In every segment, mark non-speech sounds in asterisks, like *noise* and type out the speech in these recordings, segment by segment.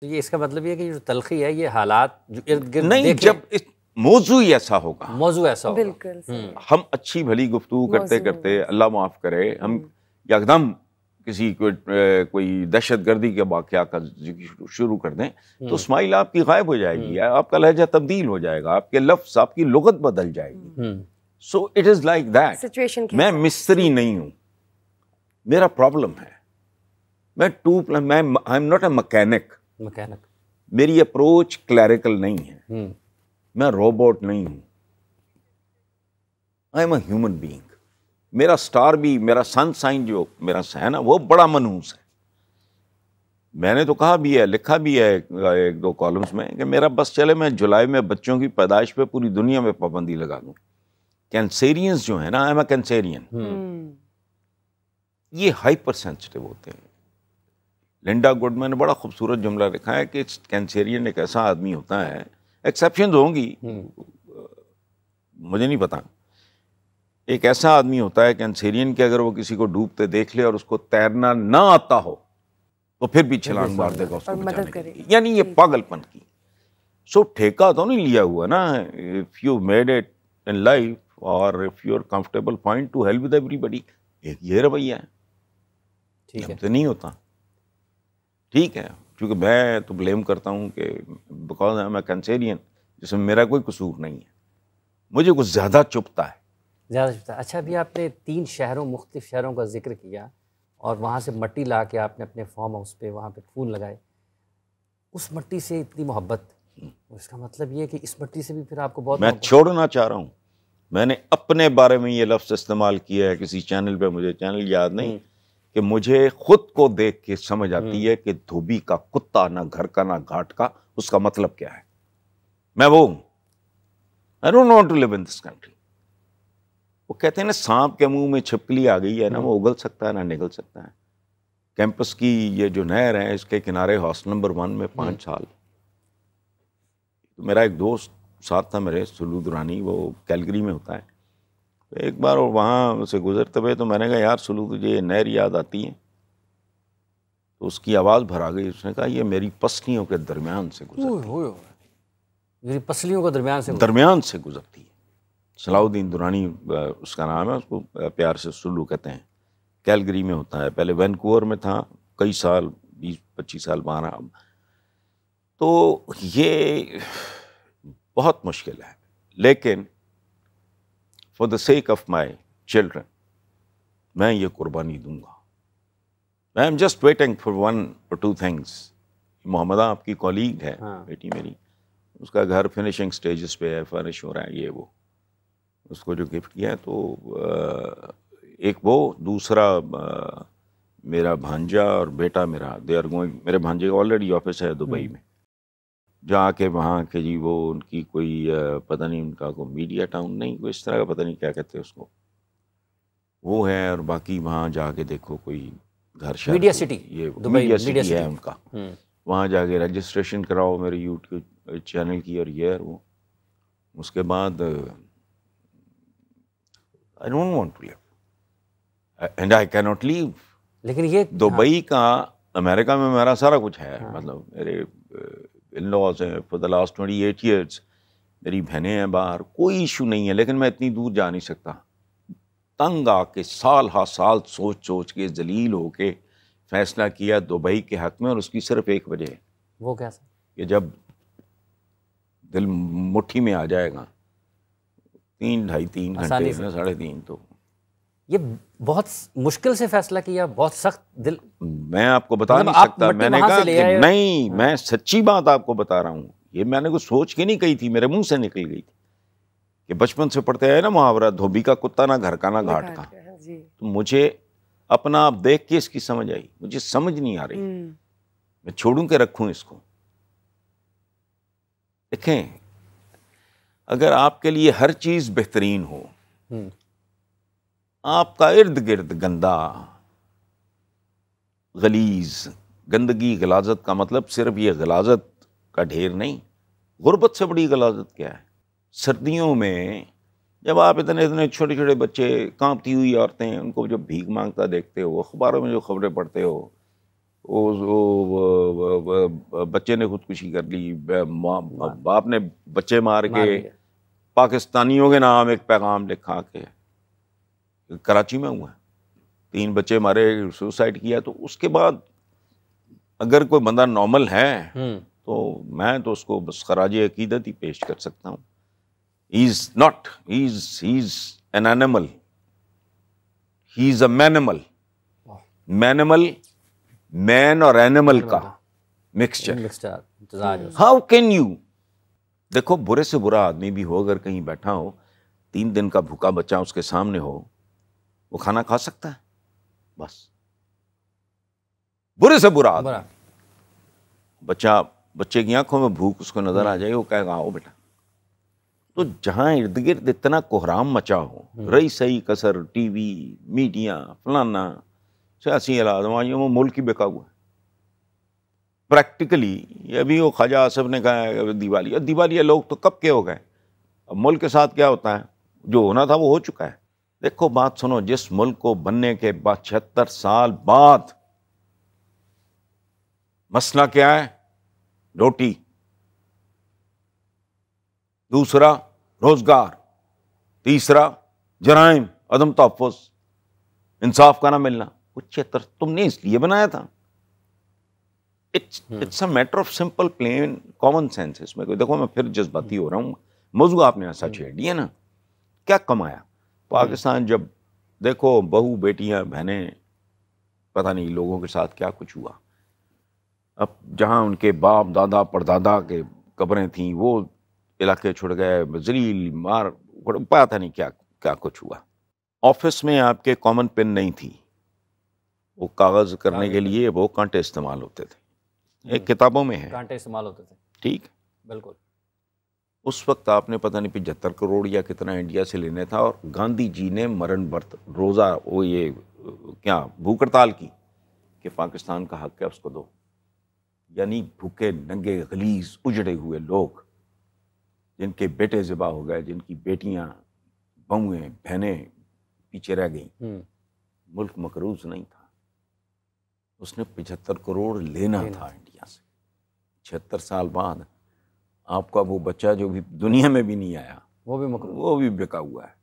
तो ये इसका मतलब ये कि जो तलखी है ये हालात जो इर्द गिर्द नहीं जब इस मौजू ऐसा होगा मौजू ऐसा होगा बिल्कुल हम्म। हम अच्छी भली गुफ्तु करते करते अल्लाह माफ़ करे हम एकदम हम्म। किसी को कोई दहशत गर्दी के वाक़ का जिक्र शुरू कर दें तो हम्म। स्माइल आपकी गायब हो जाएगी आपका लहजा तब्दील हो जाएगा आपके लफ्स आपकी लगत बदल जाएगी so it is like that मैं मिस्त्री नहीं हूँ मेरा प्रॉब्लम है मैं टू मैं I am not a mechanic mechanic मेरी अप्रोच क्लैरिकल नहीं है hmm. मैं रोबोट नहीं हूं I am a human being मेरा स्टार भी मेरा सन साइन जो मेरा है ना वो बड़ा मनहूस है मैंने तो कहा भी है लिखा भी है एक दो कॉलम्स में कि मेरा बस चले मैं जुलाई में बच्चों की पैदाइश पे पूरी दुनिया में पाबंदी लगा दूं कैंसेरियंस जो है ना आई एम अ कैंसेरियन ये हाइपर सेंसिटिव होते हैं लिंडा गुडमैन ने बड़ा खूबसूरत जुमला लिखा है कि कैंसेरियन एक ऐसा आदमी होता है एक्सेप्शन होंगी हम्म। मुझे नहीं पता एक ऐसा आदमी होता है कैंसेरियन के अगर वो किसी को डूबते देख ले और उसको तैरना ना आता हो तो फिर भी छलांग मार देगा उसको यानी ये पागलपन की सो ठेका तो नहीं लिया हुआ ना if you made it in life और if you are comfortable point to help with everybody एक ये रवैया है ठीक है नहीं होता ठीक है क्योंकि मैं तो ब्लेम करता हूँ कि बिकॉज आई एम जिसमें मेरा कोई कसूर नहीं है मुझे कुछ ज़्यादा चुपता है ज़्यादा चुपता है अच्छा अभी आपने तीन शहरों मुख्तु शहरों का जिक्र किया और वहाँ से मट्टी ला के आपने अपने फॉर्म हाउस पे वहाँ पे फूल लगाए उस मट्टी से इतनी मोहब्बत उसका मतलब ये कि इस मट्टी से भी फिर आपको बहुत मैं छोड़ना चाह रहा हूँ मैंने अपने बारे में ये लफ्ज़ इस्तेमाल किया है किसी चैनल पे मुझे चैनल याद नहीं हम्म। कि मुझे खुद को देख के समझ आती हम्म। है कि धोबी का कुत्ता ना घर का ना घाट का उसका मतलब क्या है मैं वो हूं I don't want to live in this country वो कहते हैं ना सांप के मुंह में छिपकली आ गई है ना वो हम्म। उगल सकता है ना निगल सकता है कैंपस की ये जो नहर है इसके किनारे हॉस्टल नंबर वन में पांच हम्म। साल तो मेरा एक दोस्त साथ था मेरे सुलू दुरानी वो कैलगरी में होता है एक बार और वहाँ से गुज़रते हुए तो मैंने कहा यार सुलू तुझे नहर याद आती है तो उसकी आवाज़ भरा गई उसने कहा ये मेरी पसलियों के दरमियान से गुजर मेरी पसलियों के दरमियान से दरमियान से गुजरती है सलाउद्दीन दुरानी उसका नाम है उसको प्यार से सुल्लू कहते हैं कैलगरी में होता है पहले वैनकूवर में था कई साल बीस पच्चीस साल बारह तो ये बहुत मुश्किल है लेकिन for the sake of my children मैं ये कुर्बानी दूंगा I am just waiting for one और टू थिंग्स मोहम्मदा आपकी कॉलीग है हाँ. बेटी मेरी उसका घर फिनिशिंग स्टेजेस पे है फर्निश हो रहा है ये वो उसको जो गिफ्ट किया है तो एक वो दूसरा मेरा भांजा और बेटा मेरा दे आर गोइंग मेरे भांजे का ऑलरेडी ऑफिस है दुबई हम्म। में जाके वहाँ के जी वो उनकी कोई पता नहीं उनका कोई मीडिया टाउन नहीं कोई इस तरह का पता नहीं क्या कहते उसको वो है और बाकी वहाँ जाके देखो कोई घर मीडिया सिटी ये मीडिया सिटी है, उनका हम्म। वहाँ जाके रजिस्ट्रेशन कराओ मेरे यूट्यूब चैनल की और ये वो उसके बाद I don't want to live and I can not leave लेकिन ये दुबई हाँ। का अमेरिका में मेरा सारा कुछ है हाँ। मतलब मेरे इन लॉज हैं for the last twenty eight years मेरी बहनें हैं बाहर कोई इशू नहीं है लेकिन मैं इतनी दूर जा नहीं सकता तंग आके साल हा साल सोच सोच के जलील हो के फैसला किया दुबई के हक में और उसकी सिर्फ एक वजह है वो कैसे कि जब दिल मुट्ठी में आ जाएगा तीन ढाई तीन घंटे साढ़े तीन तो ये बहुत मुश्किल से फैसला किया बहुत सख्त दिल मैं आपको बता मतलब नहीं आप सकता मैंने कहा कि नहीं हाँ। मैं सच्ची बात आपको बता रहा हूं ये मैंने कुछ सोच के नहीं कही थी मेरे मुंह से निकल गई थी कि बचपन से पढ़ते आए ना मुहावरा धोबी का कुत्ता ना घर का ना घाट का हाँ तो मुझे अपना आप देख के इसकी समझ आई मुझे समझ नहीं आ रही हम्म। मैं छोड़ू के रखू इसको देखें अगर आपके लिए हर चीज़ बेहतरीन हो हम्म। आपका इर्द गिर्द गंदा गलीज गंदगी गलाजत का मतलब सिर्फ ये गलाजत का ढेर नहीं गुर्बत से बड़ी गलाजत क्या है सर्दियों में जब आप इतने इतने छोटे छोटे बच्चे कांपती हुई औरतें उनको जब भीख मांगता देखते हो अखबारों में जो खबरें पढ़ते हो वो, वो, वो, बच्चे ने खुदकुशी कर ली बाप ने बच्चे मार के पाकिस्तानियों के नाम एक पैगाम लिखा के कराची में हुआ है तीन बच्चे हमारे सुसाइड किया तो उसके बाद अगर कोई बंदा नॉर्मल है हम्म। तो मैं तो उसको बस खराज अकीदत ही पेश कर सकता हूँ is not is he is an animal he is a mammal mammal man और एनिमल का मिक्सचर हाउ कैन यू देखो बुरे से बुरा आदमी भी हो अगर कहीं बैठा हो तीन दिन का भूखा बच्चा उसके सामने हो वो खाना खा सकता है बस बुरे से बुरा, आदमी बच्चा बच्चे की आंखों में भूख उसको नजर आ हम्म। जाए वो कहेगा आओ बेटा तो जहां इर्द गिर्द इतना कोहराम मचा हो हम्म। रही सही कसर टीवी मीडिया फलाना सियासी आदमियों में मुल्क ही बेका हुआ है प्रैक्टिकली ये अभी वो ख्वाजा आसफ ने कहा दिवाली और दिवालिया लोग तो कब के हो गए अब मुल्क के साथ क्या होता है जो होना था वो हो चुका है देखो बात सुनो जिस मुल्क को बनने के बाद छिहत्तर साल बाद मसला क्या है रोटी दूसरा रोजगार तीसरा जराइम अदम तहफ़ इंसाफ का ना मिलना कुछ छिहत्तर तुमने इसलिए बनाया था it's it's a matter of simple plain common sense इसमें कोई देखो मैं फिर जज्बाती हो रहा हूँ मौजूद आपने ऐसा हम्म। छेड़ दिया ना क्या कमाया पाकिस्तान जब देखो बहू बेटियां बहनें पता नहीं लोगों के साथ क्या कुछ हुआ अब जहाँ उनके बाप दादा परदादा के कब्रें थीं वो इलाके छुड़ गए जलील मार पता नहीं क्या क्या कुछ हुआ ऑफिस में आपके कॉमन पिन नहीं थी वो कागज़ करने के लिए वो कांटे इस्तेमाल होते थे एक हम्म। किताबों में है कांटे इस्तेमाल होते थे ठीक बिल्कुल उस वक्त आपने पता नहीं पचहत्तर करोड़ या कितना इंडिया से लेने था और गांधी जी ने मरण वर्त रोज़ा वो ये क्या भूख हड़ताल की कि पाकिस्तान का हक है उसको दो यानी भूखे नंगे गलीज उजड़े हुए लोग जिनके बेटे ज़िबा हो गए जिनकी बेटियां बहुएं बहनें पीछे रह गई हम्म। मुल्क मकरूज नहीं था उसने पचहत्तर करोड़ लेना था इंडिया से छिहत्तर साल बाद आपका वो बच्चा जो भी दुनिया में भी नहीं आया वो भी मकर वो भी बिका हुआ है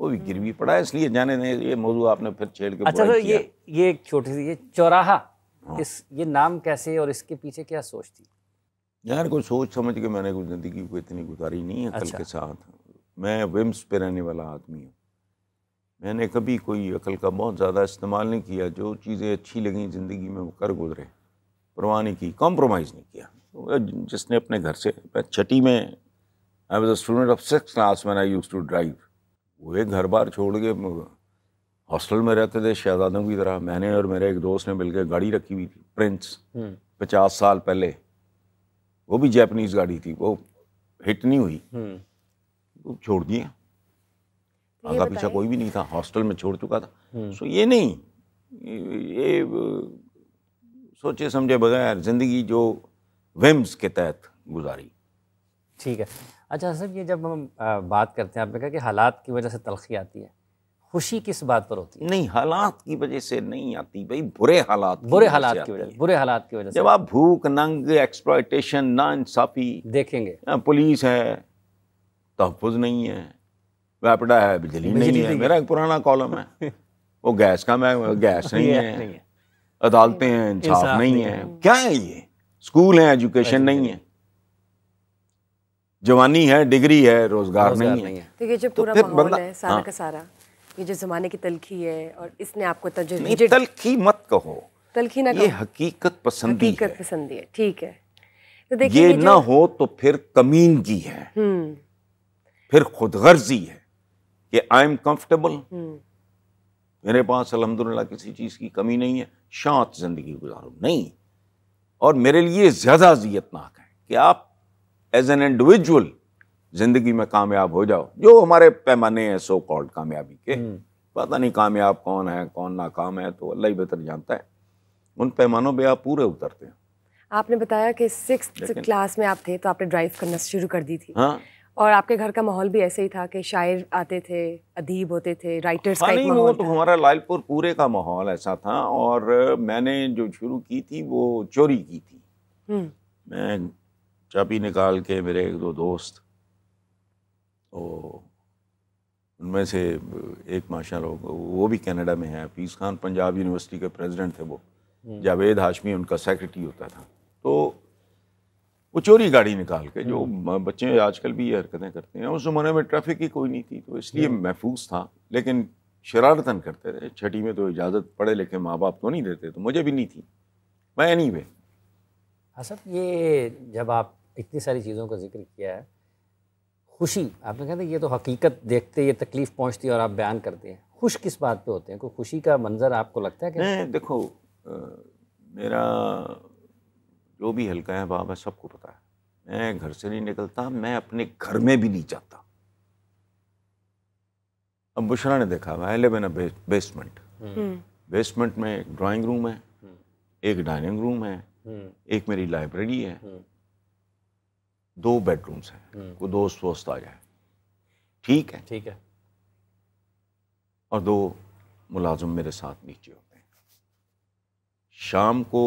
वो भी गिर भी पड़ा है इसलिए जाने नहीं ये मौजूद आपने फिर छेड़ के अच्छा तो ये ये एक छोटी सी ये चौराहा हाँ। इस ये नाम कैसे और इसके पीछे क्या सोच थी यार कोई सोच समझ के मैंने कोई ज़िंदगी को इतनी गुजारी नहीं है अच्छा। के साथ मैं विम्स पे रहने वाला आदमी हूँ मैंने कभी कोई अकल का बहुत ज़्यादा इस्तेमाल नहीं किया जो चीज़ें अच्छी लगी ज़िंदगी में वो कर गुजरे परवाह नहीं की कॉम्प्रोमाइज़ नहीं किया जिसने अपने घर से मैं छठी में I was a student of six class man I use to drive वो एक घर बार छोड़ के हॉस्टल में रहते थे शहजादों की तरह मैंने और मेरे एक दोस्त ने मिलकर गाड़ी रखी हुई थी प्रिंस हम्म। पचास साल पहले वो भी जैपनीज गाड़ी थी वो हिट नहीं हुई तो छोड़ दिए तो आगा पीछा कोई भी नहीं था हॉस्टल में छोड़ चुका था सो हम्म। ये नहीं ये, ये सोचे समझे बगैर ज़िंदगी जो विम्स के तहत गुजारी ठीक है अच्छा सर ये जब हम बात करते हैं आपने कहा कि हालात की वजह से तलखी आती है खुशी किस बात पर होती है नहीं हालात की वजह से नहीं आती भाई बुरे हालात बुरे हालात की वजह बुरे हालात की वजह से जब आप भूख नंग एक्सप्लाइटेशन ना इंसाफी देखेंगे पुलिस है तहफुज नहीं है वैपडा है बिजली नहीं है मेरा एक पुराना कॉलम है वो गैस का मैं गैस *laughs* नहीं है अदालतें हैं इंसाफ नहीं है क्या है ये स्कूल है एजुकेशन नहीं है जवानी है डिग्री है रोजगार नहीं है तो ये जो तो पूरा माहौल है सारा हाँ। का सारा ये जो जमाने की तलखी है और इसने आपको तजुर्बे तलखी मत कहो तलखी ना ये हकीकत पसंदी हकीकत पसंदी है ठीक है तो देखिए ये ना हो तो फिर कमीनगी है हम्म। फिर खुदगर्जी है कि आई एम कंफर्टेबल मेरे पास अलहमदुल्ला किसी चीज़ की कमी नहीं है शांत जिंदगी गुजारो नहीं और मेरे लिए ज़्यादा अजियतनाक है कि आप एज एन इंडिविजुअल ज़िंदगी में कामयाब हो जाओ जो हमारे पैमाने हैं सो कॉल्ड कामयाबी के हम्म। पता नहीं कामयाब कौन है कौन नाकाम है तो अल्लाह ही बेहतर जानता है उन पैमानों पे आप पूरे उतरते हैं आपने बताया कि सिक्स क्लास में आप थे तो आपने ड्राइव करना शुरू कर दी थी हाँ और आपके घर का माहौल भी ऐसे ही था कि शायर आते थे अदीब होते थे राइटर्स का नहीं वो तो हमारा लालपुर पूरे का माहौल ऐसा था और मैंने जो शुरू की थी वो चोरी की थी हम्म। मैं चाबी निकाल के मेरे एक दो दोस्त ओ तो उनमें से एक माशाल्लाह वो भी कनाडा में है हफीज़ खान पंजाब यूनिवर्सिटी के प्रेसिडेंट थे वो हम्म। जावेद हाशमी उनका सेक्रेटरी होता था तो वो चोरी गाड़ी निकाल के जो हम्म। बच्चे आजकल भी ये हरकतें करते हैं उस ज़माने में ट्रैफिक ही कोई नहीं थी तो इसलिए हम्म। महफूज था लेकिन शरारतन करते रहे छठी में तो इजाज़त पढ़े लिखे माँ बाप तो नहीं देते तो मुझे भी नहीं थी मैं एनी वे हाँ ये जब आप इतनी सारी चीज़ों का जिक्र किया है खुशी आपने कहा था ये तो हकीकत देखते ये तकलीफ़ पहुँचती है और आप बयान करते हैं खुश किस बात पे होते हैं कोई खुशी का मंजर आपको लगता है कि नहीं देखो आ, मेरा जो भी हल्का है बाबा सबको पता है मैं घर से नहीं निकलता मैं अपने घर में भी नहीं जाता अब बुशरा ने देखा I live in basement basement में एक ड्राइंग रूम है हम्म। एक डाइनिंग रूम है हम्म। एक मेरी लाइब्रेरी है हम्म। दो बेडरूम्स हैं को दोस्त वोस्त आ जाए ठीक है ठीक है और दो मुलाजम मेरे साथ नीचे होते हैं शाम को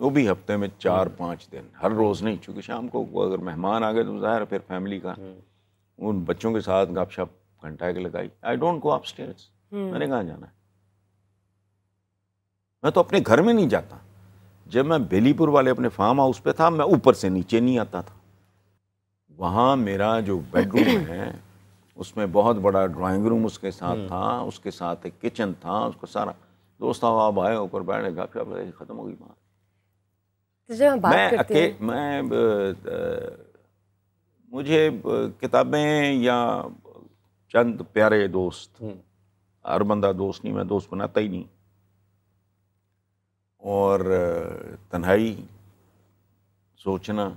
वो भी हफ्ते में चार पाँच दिन हर रोज़ नहीं चूँकि शाम को अगर मेहमान आ गए तो ज़ाहिर फिर फैमिली का हम्म। उन बच्चों के साथ शप घंटा के लगाई आई डोंट गो अप मैंने कहाँ जाना है मैं तो अपने घर में नहीं जाता जब मैं बेलीपुर वाले अपने फार्म हाउस पे था मैं ऊपर से नीचे नहीं आता था वहाँ मेरा जो बेडरूम *coughs* है उसमें बहुत बड़ा ड्राइंग रूम उसके साथ हम्म। था उसके साथ एक किचन था उसका सारा दोस्त आए ऊपर बैठे शप ख़त्म हो गई बात बात मैं करते मैं मुझे किताबें या चंद प्यारे दोस्त हम्म। हर बंदा दोस्त नहीं मैं दोस्त बनाता ही नहीं और तन्हाई सोचना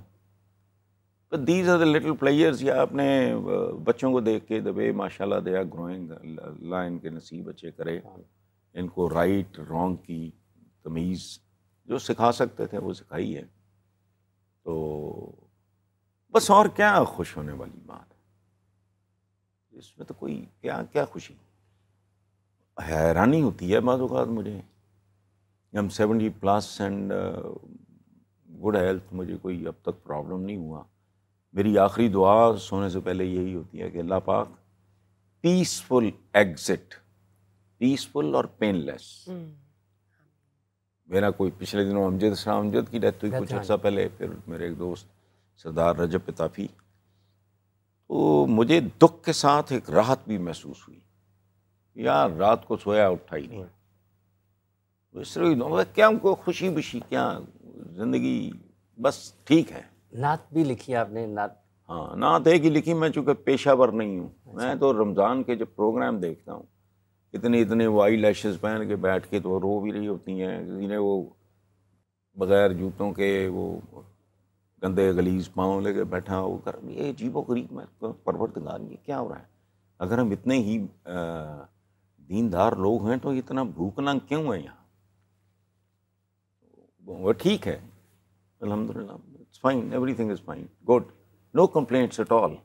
but these are the little players या अपने बच्चों को देख के दबे माशाल्लाह दे आर ग्रोइंग अल्लाह इनके नसीब अच्छे करे हाँ। इनको राइट रॉन्ग की तमीज़ जो सिखा सकते थे वो सिखाई है तो बस और क्या खुश होने वाली बात है इसमें तो कोई क्या क्या खुशी हैरानी होती है बाद मुझे हम seventy plus and uh, good health मुझे कोई अब तक प्रॉब्लम नहीं हुआ मेरी आखिरी दुआ सोने से पहले यही होती है कि अल्लाह पाक पीसफुल एग्ज़िट पीसफुल और पेनलेस मेरा कोई पिछले दिनों अमजद शाह अमजद की डेथ हुई कुछ अच्छा। अर्सा पहले फिर मेरे एक दोस्त सरदार रजब पिताफी तो मुझे दुख के साथ एक राहत भी महसूस हुई यार रात को सोया उठा ही नहीं तो क्या उनको खुशी बुशी क्या जिंदगी बस ठीक है नात भी लिखी आपने नात हाँ नात एक ही लिखी मैं चूंकि पेशावर नहीं हूँ अच्छा। मैं तो रमज़ान के जब प्रोग्राम देखता हूँ इतने इतने वो आई लैशेज़ पहन के बैठ के तो रो भी रही होती हैं किसी ने वो बग़ैर जूतों के वो गंदे गलीज पाँव लेके बैठा वो कर ये अजीबो गरीब में तो परवरदगार ये क्या हो रहा है अगर हम इतने ही दीनदार लोग हैं तो इतना भूखना क्यों है यहाँ तो वो ठीक है अलहमदिल्ला it's fine everything is fine good no complaints at all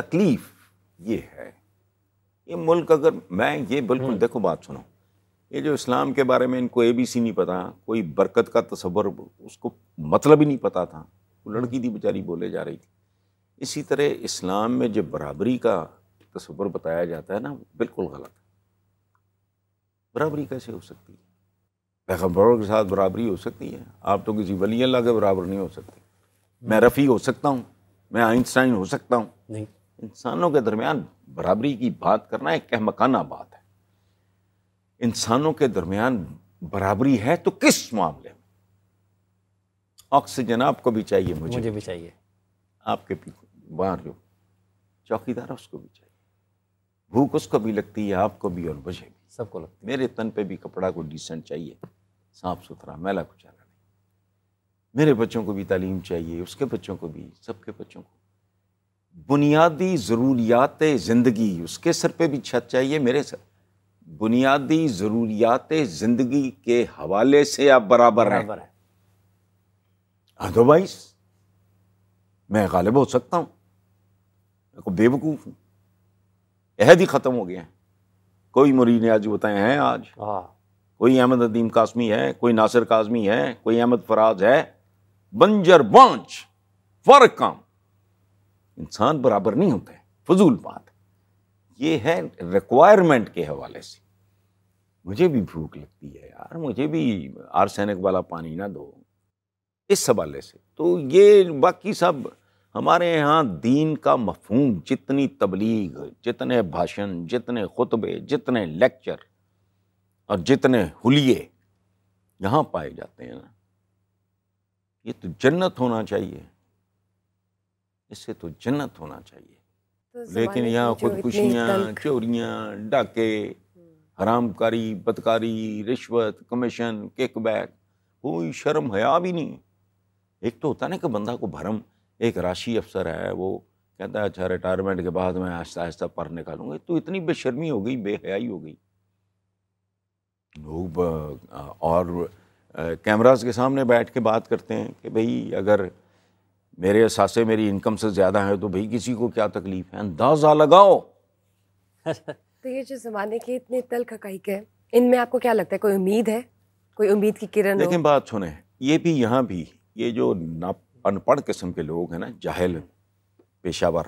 तकलीफ़ ये है ये मुल्क अगर मैं ये बिल्कुल हम्म। देखो बात सुनो ये जो इस्लाम के बारे में इनको ए बी सी नहीं पता कोई बरकत का तस्वर उसको मतलब ही नहीं पता था वो लड़की थी बेचारी बोले जा रही थी इसी तरह इस्लाम में जो बराबरी का तस्वर बताया जाता है ना बिल्कुल गलत है बराबरी कैसे हो सकती है पैगम्बरों के साथ बराबरी हो सकती है आप तो किसी वली अल्लाह के बराबर नहीं हो सकते मैं हम्म। रफ़ी हो सकता हूँ मैं आइंस्टाइन हो सकता हूँ इंसानों के दरमियान बराबरी की बात करना एक कहमकाना बात है इंसानों के दरमियान बराबरी है तो किस मामले में ऑक्सीजन आपको भी चाहिए मुझे मुझे भी चाहिए आपके बाहर जो चौकीदार उसको भी चाहिए भूख उसको भी लगती है आपको भी और मुझे भी सबको लगती है मेरे तन पे भी कपड़ा को डिसेंट चाहिए साफ सुथरा मैला कुचाला मेरे बच्चों को भी तालीम चाहिए उसके बच्चों को भी सबके बच्चों को बुनियादी ज़रूरियात ज़िंदगी उसके सर पे भी छत चाहिए मेरे सर बुनियादी ज़रूरियात ज़िंदगी के हवाले से आप बराबर, बराबर हैं अदरवाइज मैं गालिब हो सकता हूँ मैं को बेवकूफ़ हूँ अहद ही ख़त्म हो गया है कोई मुरीद आज बताए हैं आज हाँ। कोई अहमद अदीम कासमी है कोई नासिर काजमी है कोई अहमद फराज है बंजर बांच फर काम इंसान बराबर नहीं होते फजूल बात ये है रिक्वायरमेंट के हवाले से मुझे भी भूख लगती है यार मुझे भी आर्सेनिक वाला पानी ना दो इस हवाले से तो ये बाकी सब हमारे यहाँ दीन का मफहूम जितनी तबलीग जितने भाषण जितने खुतबे जितने लेक्चर और जितने हुलिये यहाँ पाए जाते हैं ना ये तो जन्नत होना चाहिए इससे तो जन्नत होना चाहिए तो लेकिन यहाँ खुदकुशियाँ चोरियाँ डाके हम्म। हरामकारी बदकारी रिश्वत कमीशन किकबैक कोई शर्म हया भी नहीं एक तो होता ना कि बंदा को भरम एक राशि अफसर है वो कहता है अच्छा रिटायरमेंट के बाद मैं आहिस्ता आहिस्ता पर निकालूंगा तो इतनी बेशर्मी हो गई बेहयाई हो गई लोग और कैमराज के सामने बैठ के बात करते हैं कि भाई अगर मेरे सासे मेरी इनकम से ज़्यादा है तो भाई किसी को क्या तकलीफ है अंदाज़ा लगाओ *laughs* तो ये जो ज़माने के इतने तलख हकीक है इनमें आपको क्या लगता है कोई उम्मीद है कोई उम्मीद की किरण लेकिन बात सुने ये भी यहाँ भी ये जो ना अनपढ़ किस्म के लोग हैं ना जाहिल पेशावर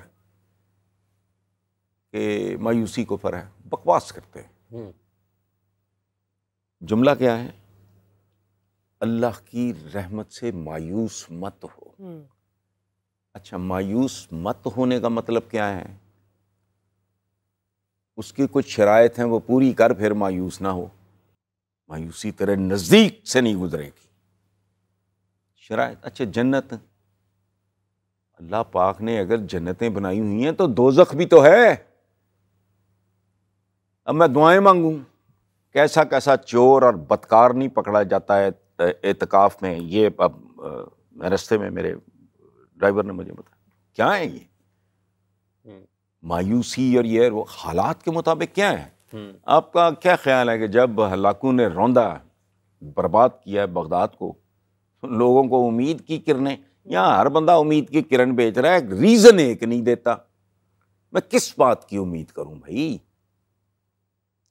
के मायूसी को फर है बकवास करते हैं हम्म। जुमला क्या है अल्लाह की रहमत से मायूस मत हो हम्म। अच्छा मायूस मत होने का मतलब क्या है उसकी कुछ शराय हैं वो पूरी कर फिर मायूस ना हो मायूसी तेरे नज़दीक से नहीं गुजरेगी शरात अच्छा जन्नत अल्लाह पाक ने अगर जन्नतें बनाई हुई हैं तो दोजख भी तो है अब मैं दुआएं मांगू कैसा कैसा चोर और बदकार नहीं पकड़ा जाता है एतकाफ़ में ये अब रस्ते में मेरे ड्राइवर ने मुझे बताया क्या है ये हम्म। मायूसी और ये वो हालात के मुताबिक क्या है हम्म। आपका क्या ख्याल है कि जब हलाकू ने रौंदा बर्बाद किया है बगदाद को तो लोगों को उम्मीद की किरणें यहाँ हर बंदा उम्मीद की किरण बेच रहा है रीज़न एक नहीं देता मैं किस बात की उम्मीद करूं भाई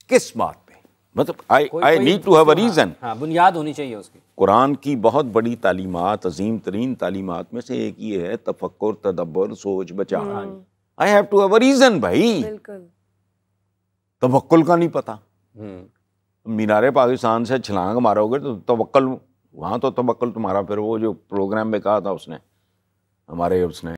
किस बात पे मतलब I I need to have a reason बुनियाद होनी चाहिए उसकी कुरान की बहुत बड़ी तालीमत अजीम तरीन तालीमत में से एक ये है तफक्र तदब्बर सोच बचा I have to have a reason भाई तवक्ल का नहीं पता हम्म। मीनारे पाकिस्तान से छलांग मारोगे तो तवक्ल वहां तो तवक्ल तुम्हारा फिर वो जो प्रोग्राम में कहा था उसने हमारे उसने